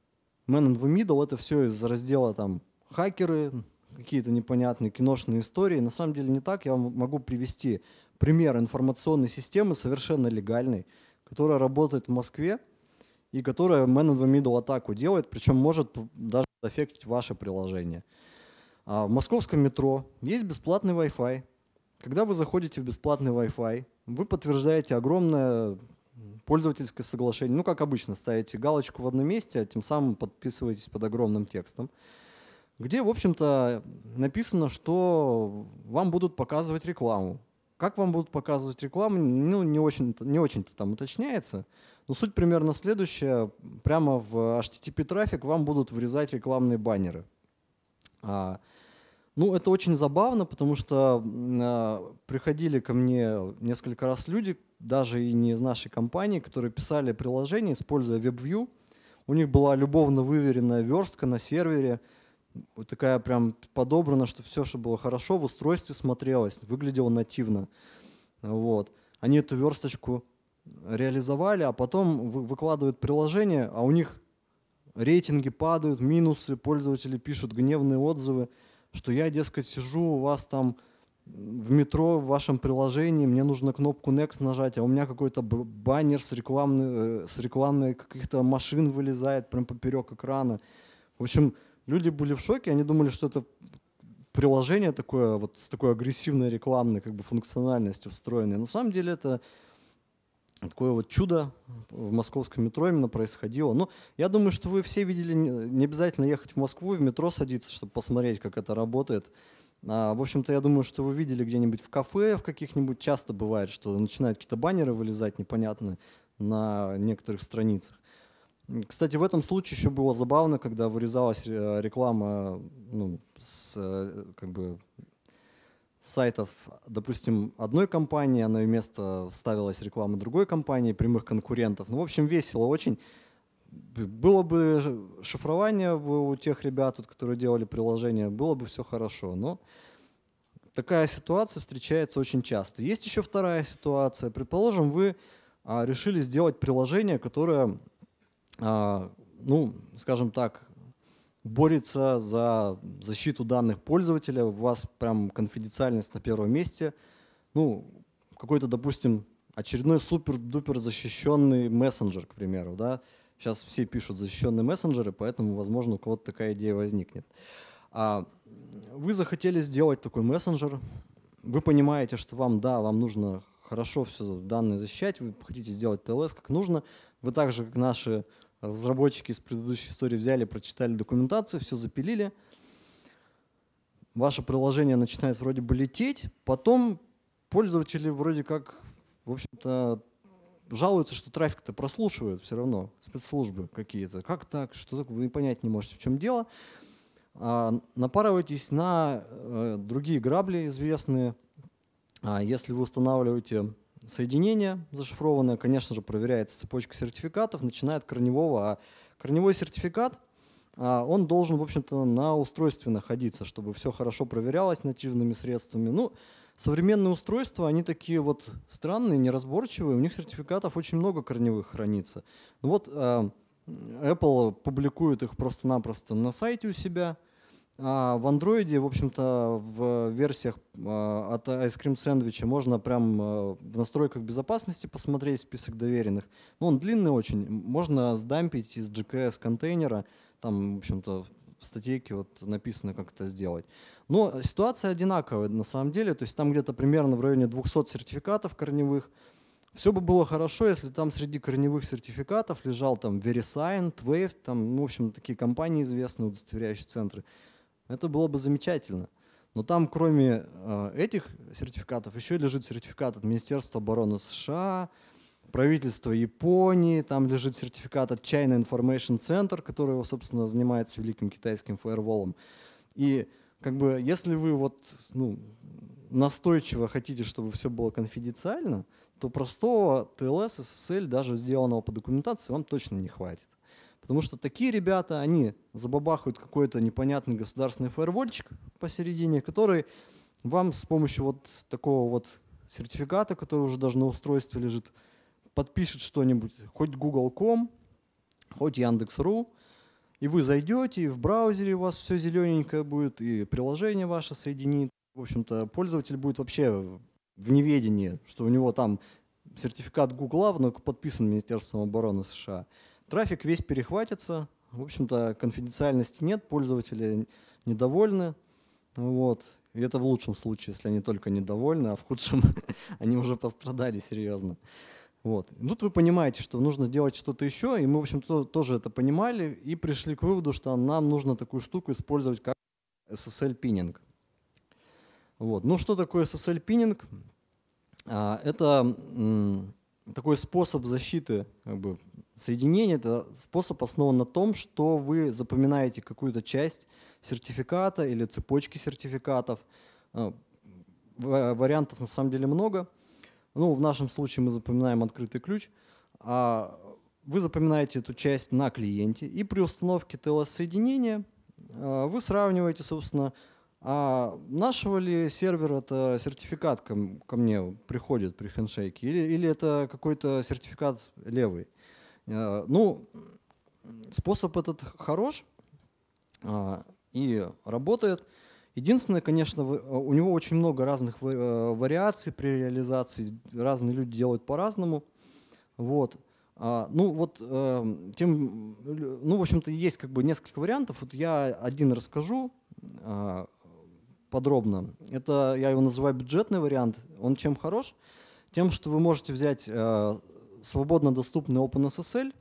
man in the middle, это все из раздела там хакеры, какие-то непонятные киношные истории. На самом деле не так. Я вам могу привести пример информационной системы, совершенно легальной, которая работает в Москве и которая Man in the Middle атаку делает, причем может даже аффектить ваше приложение. А в московском метро есть бесплатный Wi-Fi. Когда вы заходите в бесплатный Wi-Fi, вы подтверждаете огромное пользовательское соглашение. Ну, как обычно, ставите галочку в одном месте, а тем самым подписываетесь под огромным текстом где, в общем-то, написано, что вам будут показывать рекламу. Как вам будут показывать рекламу, ну, не очень-то не очень там уточняется. Но суть примерно следующая. Прямо в HTTP трафик вам будут врезать рекламные баннеры. А, ну, это очень забавно, потому что а, приходили ко мне несколько раз люди, даже и не из нашей компании, которые писали приложение, используя WebView. У них была любовно выверенная верстка на сервере – вот такая прям подобрана, что все, что было хорошо, в устройстве смотрелось, выглядело нативно. Вот. Они эту версточку реализовали, а потом выкладывают приложение, а у них рейтинги падают, минусы, пользователи пишут гневные отзывы, что я, дескать, сижу у вас там в метро, в вашем приложении, мне нужно кнопку Next нажать, а у меня какой-то баннер с рекламной, э, с рекламной каких-то машин вылезает прям поперек экрана. В общем, Люди были в шоке, они думали, что это приложение такое, вот с такой агрессивной рекламной как бы функциональностью встроенной. На самом деле это такое вот чудо в московском метро именно происходило. Но ну, я думаю, что вы все видели, не обязательно ехать в Москву и в метро садиться, чтобы посмотреть, как это работает. А, в общем-то, я думаю, что вы видели где-нибудь в кафе, в каких-нибудь часто бывает, что начинают какие-то баннеры вылезать непонятные на некоторых страницах. Кстати, в этом случае еще было забавно, когда вырезалась э, реклама ну, с, э, как бы, сайтов, допустим, одной компании, а на ее место вставилась реклама другой компании, прямых конкурентов. Ну, в общем, весело очень. Было бы шифрование у тех ребят, вот, которые делали приложение, было бы все хорошо. Но такая ситуация встречается очень часто. Есть еще вторая ситуация. Предположим, вы а, решили сделать приложение, которое а, ну, скажем так, борется за защиту данных пользователя, у вас прям конфиденциальность на первом месте, ну, какой-то, допустим, очередной супер-дупер защищенный мессенджер, к примеру, да, сейчас все пишут защищенные мессенджеры, поэтому, возможно, у кого-то такая идея возникнет. А вы захотели сделать такой мессенджер, вы понимаете, что вам, да, вам нужно хорошо все данные защищать, вы хотите сделать TLS как нужно, вы также, как наши разработчики из предыдущей истории взяли, прочитали документацию, все запилили. Ваше приложение начинает вроде бы лететь, потом пользователи вроде как, в общем-то, жалуются, что трафик-то прослушивают все равно, спецслужбы какие-то. Как так? Что так? Вы понять не можете, в чем дело. А, напарывайтесь на э, другие грабли известные. А, если вы устанавливаете соединение зашифрованное, конечно же, проверяется цепочка сертификатов, начиная от корневого. А корневой сертификат, а, он должен, в общем-то, на устройстве находиться, чтобы все хорошо проверялось нативными средствами. Ну, современные устройства, они такие вот странные, неразборчивые, у них сертификатов очень много корневых хранится. Ну вот а, Apple публикует их просто-напросто на сайте у себя – а в Android, в общем-то, в версиях а, от Ice Cream Sandwich можно прям а, в настройках безопасности посмотреть список доверенных. Но ну, он длинный очень. Можно сдампить из GKS контейнера. Там, в общем-то, в статейке вот написано, как это сделать. Но ситуация одинаковая на самом деле. То есть там где-то примерно в районе 200 сертификатов корневых. Все бы было хорошо, если там среди корневых сертификатов лежал там VeriSign, Wave, там, ну, в общем, такие компании известные, удостоверяющие центры. Это было бы замечательно. Но там, кроме э, этих сертификатов, еще лежит сертификат от Министерства обороны США, правительства Японии, там лежит сертификат от China Information Center, который, собственно, занимается великим китайским фаерволом. И как бы, если вы вот, ну, настойчиво хотите, чтобы все было конфиденциально, то простого TLS, SSL даже сделанного по документации, вам точно не хватит. Потому что такие ребята, они забабахают какой-то непонятный государственный фаервольчик посередине, который вам с помощью вот такого вот сертификата, который уже даже на устройстве лежит, подпишет что-нибудь, хоть Google.com, хоть Яндекс.ру, и вы зайдете, и в браузере у вас все зелененькое будет, и приложение ваше соединит. В общем-то, пользователь будет вообще в неведении, что у него там сертификат Google, но подписан Министерством обороны США. Трафик весь перехватится, в общем-то, конфиденциальности нет, пользователи недовольны. Вот. И это в лучшем случае, если они только недовольны, а в худшем они уже пострадали серьезно. Вот. И тут вы понимаете, что нужно сделать что-то еще, и мы, в общем-то, тоже это понимали и пришли к выводу, что нам нужно такую штуку использовать как SSL-пининг. Вот. Ну что такое SSL-пининг? А, это такой способ защиты как бы, Соединение – это способ основан на том, что вы запоминаете какую-то часть сертификата или цепочки сертификатов. Э, вариантов на самом деле много. Ну, в нашем случае мы запоминаем открытый ключ. А вы запоминаете эту часть на клиенте, и при установке TLS-соединения э, вы сравниваете, собственно, а нашего ли сервера это сертификат ко, мне приходит при хендшейке, или, или это какой-то сертификат левый. Э, ну, способ этот хорош а, и работает. Единственное, конечно, а, у него очень много разных э, вариаций при реализации. Разные люди делают по-разному. Вот. А, ну вот, эм, тем, ну в общем-то есть как бы несколько вариантов. Вот я один расскажу подробно. Это я его называю бюджетный вариант. Он чем хорош? Тем, что вы можете взять э, свободно доступный OpenSSL,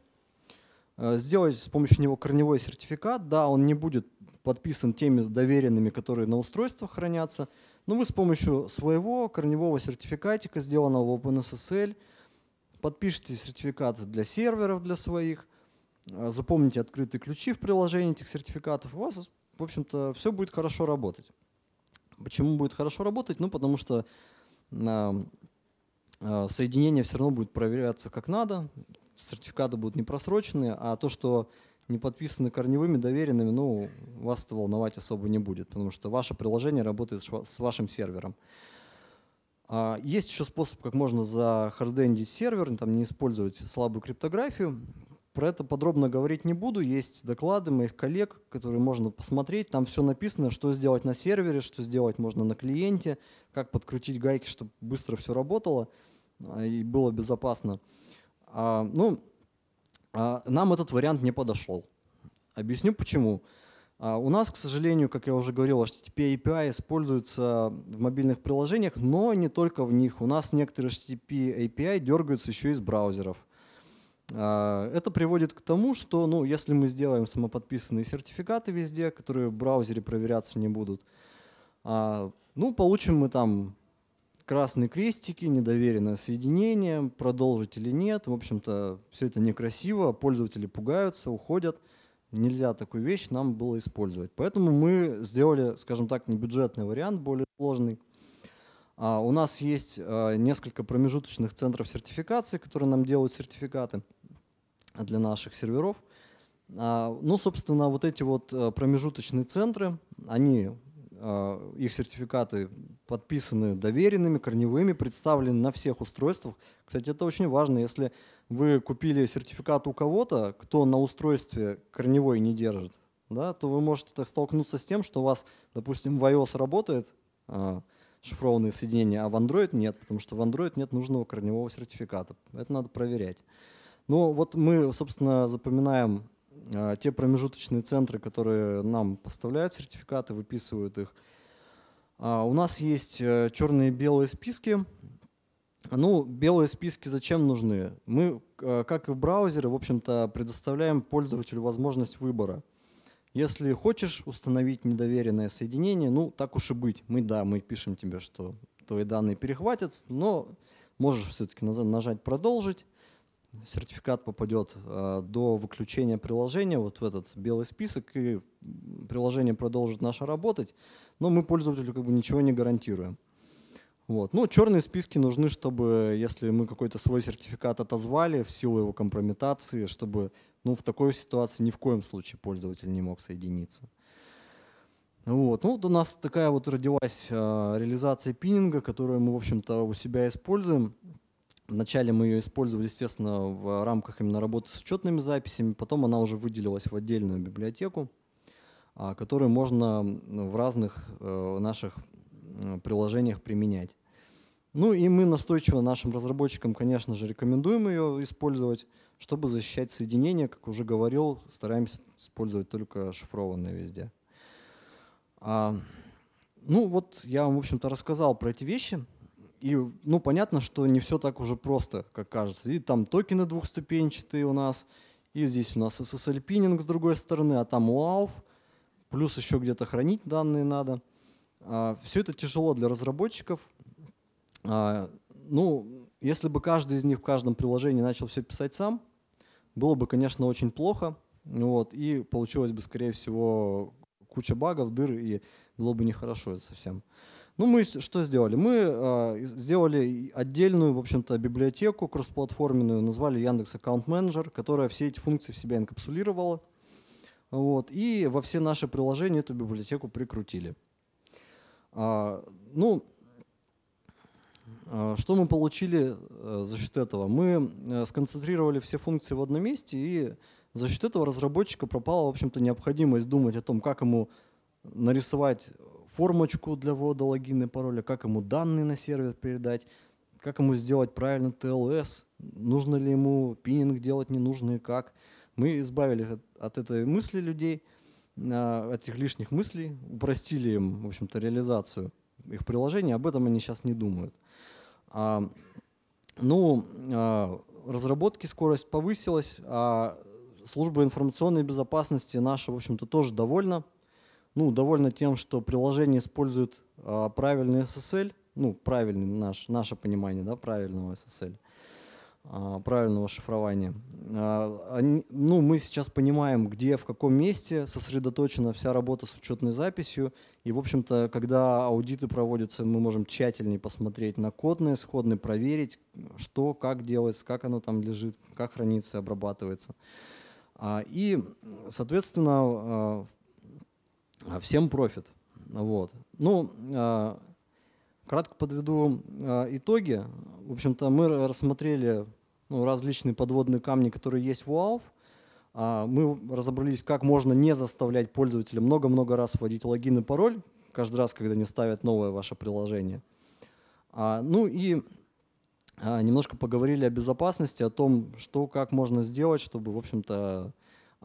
э, сделать с помощью него корневой сертификат. Да, он не будет подписан теми доверенными, которые на устройствах хранятся, но вы с помощью своего корневого сертификатика, сделанного в OpenSSL, подпишите сертификат для серверов, для своих, э, запомните открытые ключи в приложении этих сертификатов, у вас, в общем-то, все будет хорошо работать. Почему будет хорошо работать? Ну, потому что эм, а, соединение все равно будет проверяться как надо, сертификаты будут не просрочены, а то, что не подписаны корневыми доверенными, ну, вас это волновать особо не будет, потому что ваше приложение работает с вашим сервером. А, есть еще способ, как можно захардендить сервер, там, не использовать слабую криптографию. Про это подробно говорить не буду. Есть доклады моих коллег, которые можно посмотреть. Там все написано, что сделать на сервере, что сделать можно на клиенте, как подкрутить гайки, чтобы быстро все работало. А, и было безопасно. А, ну, а, нам этот вариант не подошел. Объясню почему. У нас, к сожалению, как я уже говорил, HTTP API используется в мобильных приложениях, но не только в них. У нас некоторые HTTP API дергаются еще из браузеров. Это приводит к тому, что ну, если мы сделаем самоподписанные сертификаты везде, которые в браузере проверяться не будут, ну, получим мы там красные крестики, недоверенное соединение, продолжить или нет. В общем-то, все это некрасиво, пользователи пугаются, уходят. Нельзя такую вещь нам было использовать. Поэтому мы сделали, скажем так, не бюджетный вариант, более сложный. А у нас есть э, несколько промежуточных центров сертификации, которые нам делают сертификаты для наших серверов. А, ну, собственно, вот эти вот э, промежуточные центры, они Э, их сертификаты подписаны доверенными, корневыми, представлены на всех устройствах. Кстати, это очень важно. Если вы купили сертификат у кого-то, кто на устройстве корневой не держит, да, то вы можете так столкнуться с тем, что у вас, допустим, в iOS работает э, шифрованные соединения, а в Android нет, потому что в Android нет нужного корневого сертификата. Это надо проверять. Но вот мы, собственно, запоминаем а, те промежуточные центры, которые нам поставляют сертификаты, выписывают их. А, у нас есть э, черные и белые списки. Ну, белые списки зачем нужны? Мы, э, как и в браузере, в общем-то, предоставляем пользователю возможность выбора. Если хочешь установить недоверенное соединение, ну, так уж и быть. Мы, да, мы пишем тебе, что твои данные перехватят, но можешь все-таки нажать «Продолжить», сертификат попадет э, до выключения приложения вот в этот белый список, и приложение продолжит наше работать, но мы пользователю как бы ничего не гарантируем. Вот. Ну, черные списки нужны, чтобы, если мы какой-то свой сертификат отозвали в силу его компрометации, чтобы ну, в такой ситуации ни в коем случае пользователь не мог соединиться. Вот. Ну, вот у нас такая вот родилась э, реализация пининга, которую мы, в общем-то, у себя используем. Вначале мы ее использовали, естественно, в рамках именно работы с учетными записями, потом она уже выделилась в отдельную библиотеку, а, которую можно в разных э, наших приложениях применять. Ну и мы настойчиво нашим разработчикам, конечно же, рекомендуем ее использовать, чтобы защищать соединения, как уже говорил, стараемся использовать только шифрованные везде. А, ну вот я вам, в общем-то, рассказал про эти вещи. И, ну, понятно, что не все так уже просто, как кажется. И там токены двухступенчатые у нас, и здесь у нас SSL пининг с другой стороны, а там UAF, плюс еще где-то хранить данные надо. А, все это тяжело для разработчиков. А, ну, если бы каждый из них в каждом приложении начал все писать сам, было бы, конечно, очень плохо. Вот, и получилось бы, скорее всего, куча багов, дыр, и было бы нехорошо это совсем. Ну, мы что сделали? Мы э, сделали отдельную, в общем-то, библиотеку кроссплатформенную, назвали Яндекс Аккаунт Менеджер, которая все эти функции в себя инкапсулировала. Вот, и во все наши приложения эту библиотеку прикрутили. А, ну, а, что мы получили э, за счет этого? Мы э, сконцентрировали все функции в одном месте, и за счет этого разработчика пропала, в общем-то, необходимость думать о том, как ему нарисовать формочку для ввода логина и пароля, как ему данные на сервер передать, как ему сделать правильно TLS, нужно ли ему пининг делать, не нужно и как. Мы избавили от, от этой мысли людей, а, от этих лишних мыслей, упростили им, в общем-то, реализацию их приложения, об этом они сейчас не думают. А, ну, а, разработки скорость повысилась, а служба информационной безопасности наша, в общем-то, тоже довольна ну, довольна тем, что приложение использует э, правильный SSL, ну, правильный наш, наше понимание, да, правильного SSL, э, а, правильного шифрования. Э, они, ну, мы сейчас понимаем, где, в каком месте сосредоточена вся работа с учетной записью, и, в общем-то, когда аудиты проводятся, мы можем тщательнее посмотреть на код на исходный, проверить, что, как делается, как оно там лежит, как хранится, обрабатывается. И, соответственно, а, всем профит. Вот. Ну, а, кратко подведу а, итоги. В общем-то, мы рассмотрели ну, различные подводные камни, которые есть в УАУФ. Мы разобрались, как можно не заставлять пользователя много-много раз вводить логин и пароль, каждый раз, когда не ставят новое ваше приложение. Ну и немножко поговорили о безопасности, о том, что, как можно сделать, чтобы, в общем-то,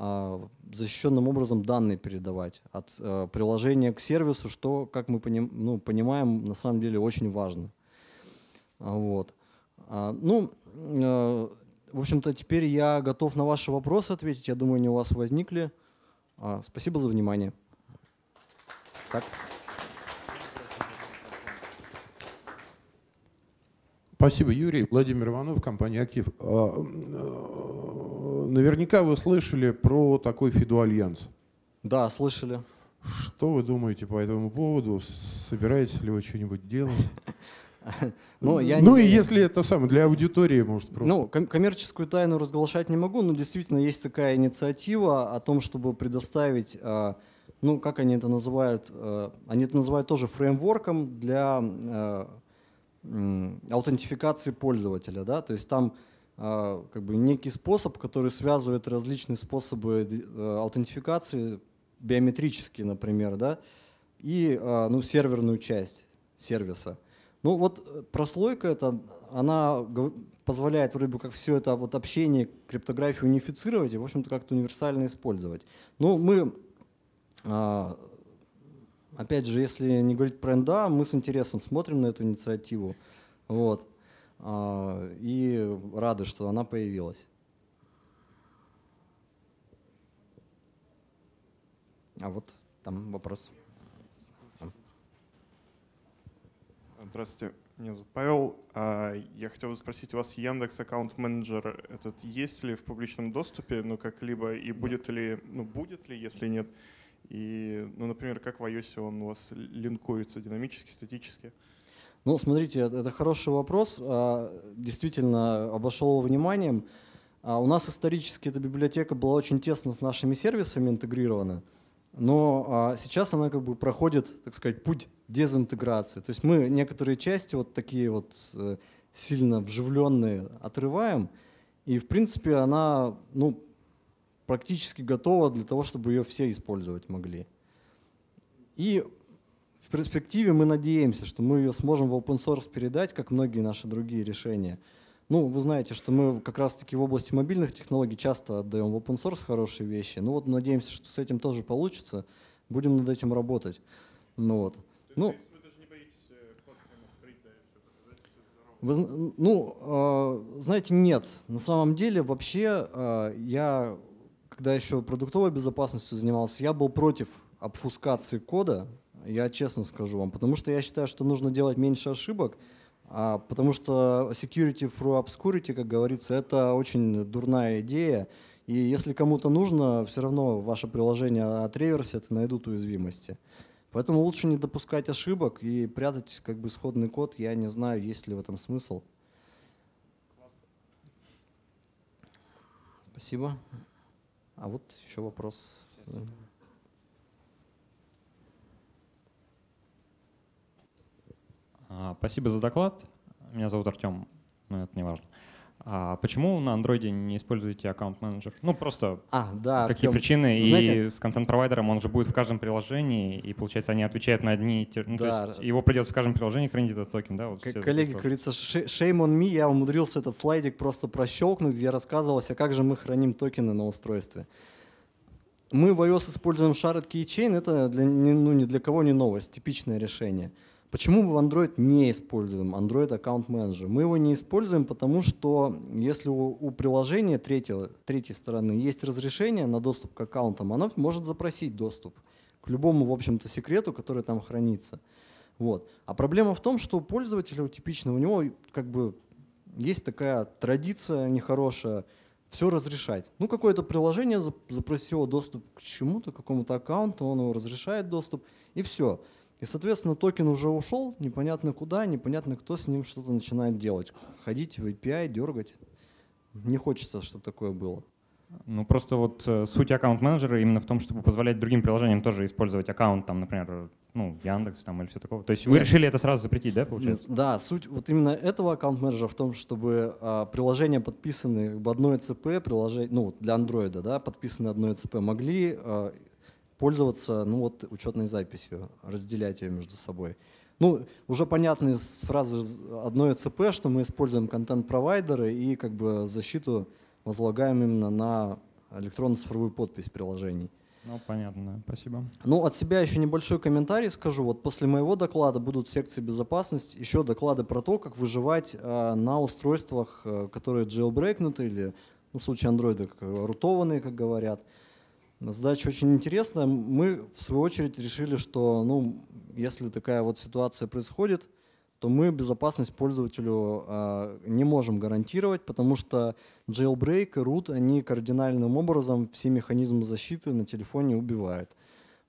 а, защищенным образом данные передавать от э, приложения к сервису, что, как мы поним, ну, понимаем, на самом деле очень важно. А, вот. А, ну, э, в общем-то, теперь я готов на ваши вопросы ответить. Я думаю, они у вас возникли. Спасибо за внимание. Так. Спасибо, Юрий. Владимир Иванов, компания «Актив». А, а, наверняка вы слышали про такой Фидуальянс. Да, слышали. Что вы думаете по этому поводу? Собираетесь ли вы что-нибудь делать? Но ну, я ну не... и если это самое, для аудитории, может, просто. Ну, ком- коммерческую тайну разглашать не могу, но действительно есть такая инициатива о том, чтобы предоставить, а, ну, как они это называют, они это называют тоже фреймворком для аутентификации пользователя. Да? То есть там а, как бы некий способ, который связывает различные способы э, аутентификации, биометрические, например, да? и а, ну, серверную часть сервиса. Ну вот э, прослойка это, она позволяет вроде бы как все это вот общение, криптографию унифицировать и, в общем-то, как-то универсально использовать. Ну мы а, опять же, если не говорить про НДА, мы с интересом смотрим на эту инициативу. Вот. А, и рады, что она появилась. А вот там вопрос. Здравствуйте, меня зовут Павел. А, я хотел бы спросить, у вас Яндекс аккаунт менеджер этот есть ли в публичном доступе, ну как-либо, и будет ли, ну будет ли, если нет, и, ну, например, как в iOS он у вас линкуется динамически, статически? Ну, смотрите, это хороший вопрос. А, действительно, обошел его вниманием. А, у нас исторически эта библиотека была очень тесно с нашими сервисами интегрирована, но а, сейчас она как бы проходит, так сказать, путь дезинтеграции. То есть мы некоторые части вот такие вот э, сильно вживленные отрываем, и в принципе она, ну, практически готова для того, чтобы ее все использовать могли. И в перспективе мы надеемся, что мы ее сможем в open source передать, как многие наши другие решения. Ну, вы знаете, что мы как раз-таки в области мобильных технологий часто отдаем в open source хорошие вещи. Ну вот надеемся, что с этим тоже получится. Будем над этим работать. Ну вот. Ну, Вы, э, ну, э, знаете, нет. На самом деле, вообще, э, я когда еще продуктовой безопасностью занимался, я был против обфускации кода, я честно скажу вам, потому что я считаю, что нужно делать меньше ошибок, а, потому что security through obscurity, как говорится, это очень дурная идея, и если кому-то нужно, все равно ваше приложение отреверсят и найдут уязвимости. Поэтому лучше не допускать ошибок и прятать как бы исходный код. Я не знаю, есть ли в этом смысл. Спасибо. А вот еще вопрос. Сейчас. А, спасибо за доклад. Меня зовут Артем, но это не важно. А почему на андроиде не используете аккаунт-менеджер? Ну, просто а, да, какие Артем. причины? Знаете, и с контент-провайдером он же будет в каждом приложении, и, получается, они отвечают на одни и те ну, да. Его придется в каждом приложении хранить этот токен, да? Вот коллеги, как говорится, shame on me, я умудрился этот слайдик просто прощелкнуть, где рассказывалось, а как же мы храним токены на устройстве. Мы в iOS используем Shared Keychain, это для, ну, ни для кого не новость, типичное решение. — Почему мы в Android не используем Android Account Manager? Мы его не используем, потому что если у, у приложения третьего, третьей стороны есть разрешение на доступ к аккаунтам, оно может запросить доступ к любому, в общем-то, секрету, который там хранится. Вот. А проблема в том, что у пользователя у типичного, у него как бы есть такая традиция нехорошая все разрешать. Ну, какое-то приложение запросило доступ к чему-то, к какому-то аккаунту, он его разрешает доступ, и все. И, соответственно, токен уже ушел, непонятно куда, непонятно, кто с ним что-то начинает делать. Ходить в API, дергать. Не хочется, чтобы такое было. Ну просто вот э, суть аккаунт-менеджера именно в том, чтобы позволять другим приложениям тоже использовать аккаунт, там, например, ну, Яндекс там, или все такое. То есть вы решили это сразу запретить, да, получается? Да, суть вот именно этого аккаунт-менеджера в том, чтобы а, приложения, подписанные как бы одной ЦП, приложение, ну, для андроида, да, подписанные одной ЦП, могли а, пользоваться ну, вот, учетной записью, разделять ее между собой. Ну, уже понятно из фразы одной ЦП, что мы используем контент-провайдеры и как бы защиту возлагаем именно на электронно-цифровую подпись приложений. Ну, понятно, спасибо. Ну, от себя еще небольшой комментарий скажу. Вот после моего доклада будут в секции безопасности еще доклады про то, как выживать э, на устройствах, э, которые jailbreakнуты или, ну, в случае андроида, э, рутованные, как говорят. Задача очень интересная. Мы, в свою очередь, решили, что ну, если такая вот ситуация происходит, то мы безопасность пользователю э, не можем гарантировать, потому что jailbreak и root, они кардинальным образом все механизмы защиты на телефоне убивают.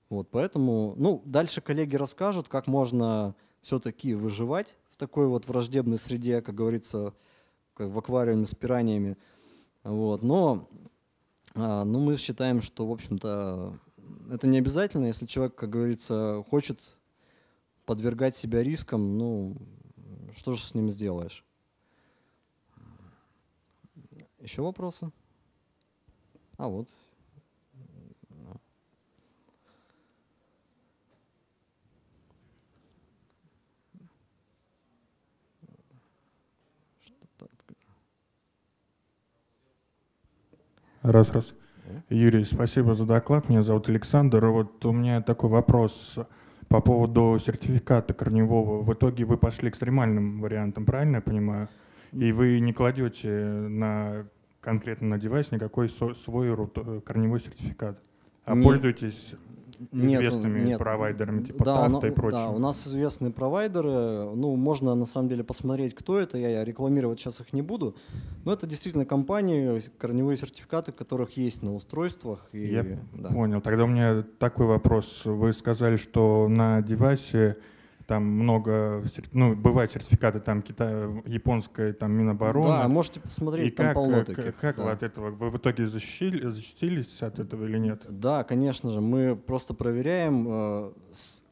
Вот, поэтому, ну, дальше коллеги расскажут, как можно все-таки выживать в такой вот враждебной среде, как говорится, в аквариуме с пираниями. Вот, но а, ну, мы считаем, что, в общем-то, это не обязательно. Если человек, как говорится, хочет подвергать себя рискам, ну, что же с ним сделаешь? Еще вопросы? А вот Раз, раз. Юрий, спасибо за доклад. Меня зовут Александр. Вот у меня такой вопрос по поводу сертификата корневого. В итоге вы пошли экстремальным вариантом, правильно я понимаю? И вы не кладете на конкретно на девайс никакой свой корневой сертификат, а не, пользуетесь известными нет, провайдерами типа да, Тафта и прочее. Да, у нас известные провайдеры. Ну, можно на самом деле посмотреть, кто это. Я рекламировать сейчас их не буду. Но это действительно компании, корневые сертификаты, которых есть на устройствах. И, Я да. понял. Тогда у меня такой вопрос. Вы сказали, что на девайсе там много, ну, бывают сертификаты там Китай, японская там Минобороны. Да, можете посмотреть, и там как, полно э, таких. Как, как да. вы от этого, вы в итоге защитили, защитились от этого или нет? Да, конечно же, мы просто проверяем э,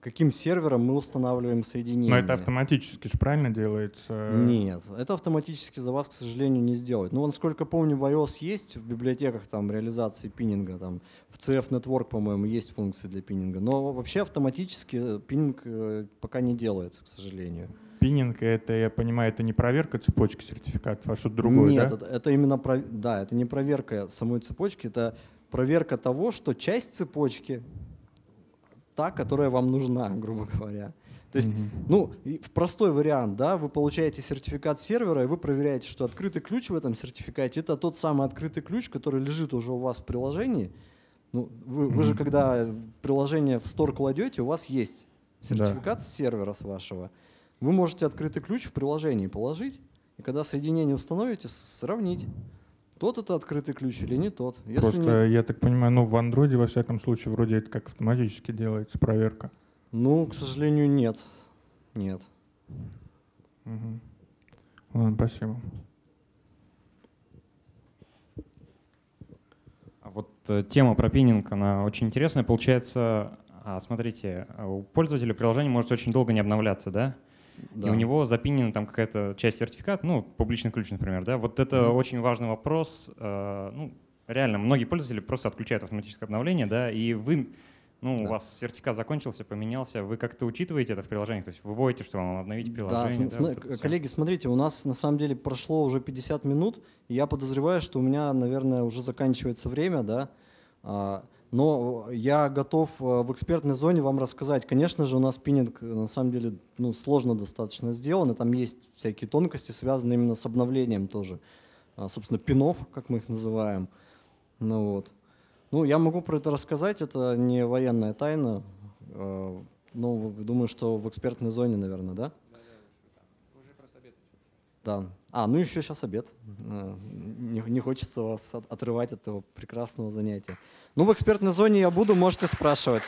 каким сервером мы устанавливаем соединение. Но это автоматически же правильно делается? Нет, это автоматически за вас, к сожалению, не сделать. Но, ну, насколько помню, в iOS есть в библиотеках там реализации пиннинга, там в CF Network, по-моему, есть функции для пиннинга, но вообще автоматически э, пиннинг э, пока не делается, к сожалению. Пиннинг — это, я понимаю, это не проверка цепочки сертификатов, а что-то другое, Нет, да? это, это именно, да, это не проверка самой цепочки, это проверка того, что часть цепочки та, которая вам нужна, грубо говоря. То есть, mm-hmm. ну, простой вариант, да, вы получаете сертификат сервера, и вы проверяете, что открытый ключ в этом сертификате это тот самый открытый ключ, который лежит уже у вас в приложении. Ну, вы, mm-hmm. вы же, когда приложение в Store кладете, у вас есть сертификат да. сервера с вашего. Вы можете открытый ключ в приложении положить, и когда соединение установите, сравнить тот это открытый ключ или не тот. Если Просто, не... я так понимаю, ну в андроиде, во всяком случае, вроде это как автоматически делается проверка. Ну, к сожалению, нет. Нет. Угу. Ладно, спасибо. А вот э, тема про пининг, она очень интересная. Получается, а, смотрите, у пользователя приложение может очень долго не обновляться, да? да. и у него запинена там какая-то часть сертификата, ну, публичный ключ, например, да. Вот это mm-hmm. очень важный вопрос. Э, ну, реально, многие пользователи просто отключают автоматическое обновление, да, и вы, ну, да. у вас сертификат закончился, поменялся, вы как-то учитываете это в приложении, то есть выводите, что вам обновить приложение? Да, да см- вот коллеги, все. смотрите, у нас на самом деле прошло уже 50 минут, и я подозреваю, что у меня, наверное, уже заканчивается время, да, а, но э, я готов э, в экспертной зоне вам рассказать. Конечно же, у нас пининг э, на самом деле ну, сложно достаточно сделан, и там есть всякие тонкости, связанные именно с обновлением тоже. А, собственно, пинов, как мы их называем. Ну, вот. ну, я могу про это рассказать, это не военная тайна. А, ну, думаю, что в экспертной зоне, наверное, да? Да. А, ну еще сейчас обед. Э, не, не хочется вас отрывать от этого прекрасного занятия. Ну, в экспертной зоне я буду, можете спрашивать.